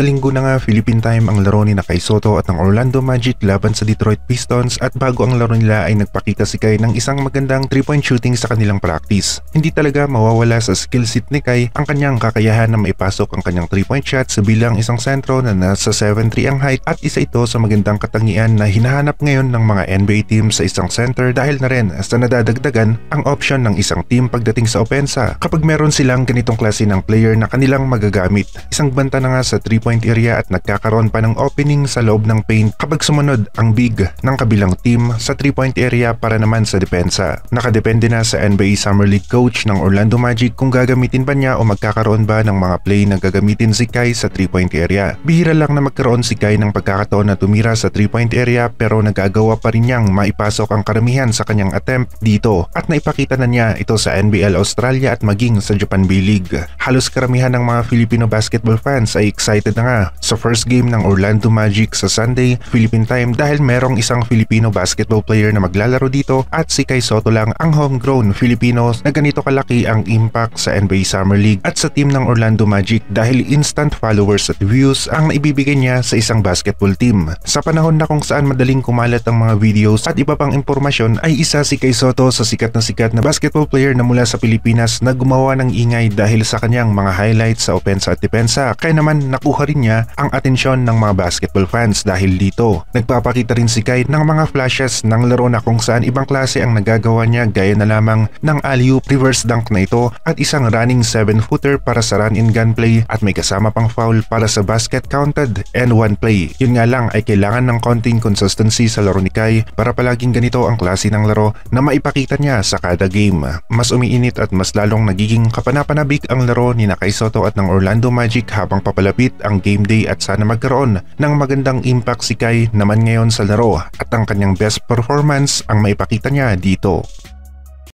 sa linggo na nga Philippine time ang laro ni Nakai Soto at ng Orlando Magic laban sa Detroit Pistons at bago ang laro nila ay nagpakita si Kai ng isang magandang 3-point shooting sa kanilang practice. Hindi talaga mawawala sa skill set ni Kai ang kanyang kakayahan na maipasok ang kanyang 3-point shot sa bilang isang sentro na nasa 7-3 ang height at isa ito sa magandang katangian na hinahanap ngayon ng mga NBA team sa isang center dahil na rin sa nadadagdagan ang option ng isang team pagdating sa opensa kapag meron silang ganitong klase ng player na kanilang magagamit. Isang banta na nga sa 3-point point area at nagkakaroon pa ng opening sa loob ng paint kapag sumunod ang big ng kabilang team sa 3 point area para naman sa depensa. Nakadepende na sa NBA Summer League coach ng Orlando Magic kung gagamitin ba niya o magkakaroon ba ng mga play na gagamitin si Kai sa 3 point area. Bihira lang na magkaroon si Kai ng pagkakataon na tumira sa 3 point area pero nagagawa pa rin niyang maipasok ang karamihan sa kanyang attempt dito at naipakita na niya ito sa NBL Australia at maging sa Japan B-League. Halos karamihan ng mga Filipino basketball fans ay excited natin na nga sa first game ng Orlando Magic sa Sunday, Philippine time dahil merong isang Filipino basketball player na maglalaro dito at si Kai Soto lang ang homegrown Filipino na ganito kalaki ang impact sa NBA Summer League at sa team ng Orlando Magic dahil instant followers at views ang naibibigay niya sa isang basketball team. Sa panahon na kung saan madaling kumalat ang mga videos at iba pang impormasyon ay isa si Kai Soto sa sikat na sikat na basketball player na mula sa Pilipinas na gumawa ng ingay dahil sa kanyang mga highlights sa opensa at depensa. Kaya naman nakuha nakuha rin niya ang atensyon ng mga basketball fans dahil dito. Nagpapakita rin si Kai ng mga flashes ng laro na kung saan ibang klase ang nagagawa niya gaya na lamang ng alley-oop reverse dunk na ito at isang running 7-footer para sa run in gun play at may kasama pang foul para sa basket counted and one play. Yun nga lang ay kailangan ng konting consistency sa laro ni Kai para palaging ganito ang klase ng laro na maipakita niya sa kada game. Mas umiinit at mas lalong nagiging kapanapanabik ang laro ni Nakai Soto at ng Orlando Magic habang papalapit ang ang game day at sana magkaroon ng magandang impact si Kai naman ngayon sa laro at ang kanyang best performance ang maipakita niya dito.